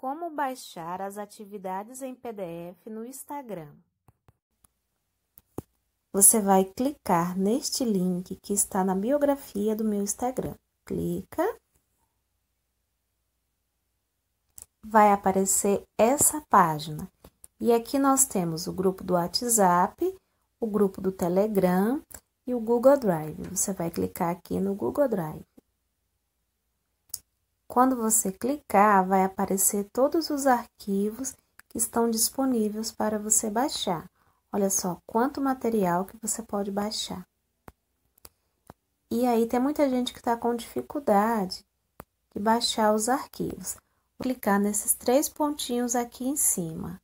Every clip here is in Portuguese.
Como baixar as atividades em PDF no Instagram. Você vai clicar neste link que está na biografia do meu Instagram. Clica. Vai aparecer essa página. E aqui nós temos o grupo do WhatsApp, o grupo do Telegram e o Google Drive. Você vai clicar aqui no Google Drive. Quando você clicar, vai aparecer todos os arquivos que estão disponíveis para você baixar. Olha só quanto material que você pode baixar. E aí tem muita gente que está com dificuldade de baixar os arquivos. Vou clicar nesses três pontinhos aqui em cima.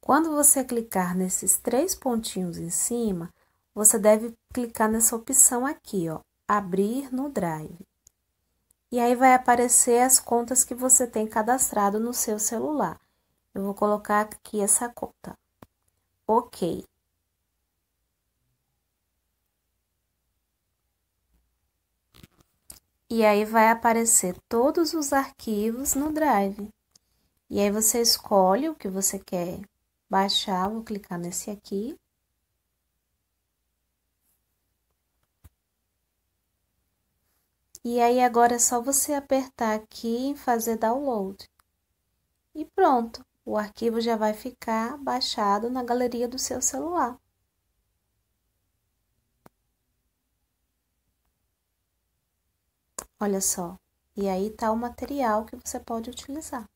Quando você clicar nesses três pontinhos em cima, você deve clicar nessa opção aqui, ó, abrir no Drive e aí vai aparecer as contas que você tem cadastrado no seu celular. Eu vou colocar aqui essa conta. OK. E aí vai aparecer todos os arquivos no Drive. E aí você escolhe o que você quer baixar, vou clicar nesse aqui. E aí agora é só você apertar aqui em fazer download. E pronto, o arquivo já vai ficar baixado na galeria do seu celular. Olha só, e aí está o material que você pode utilizar.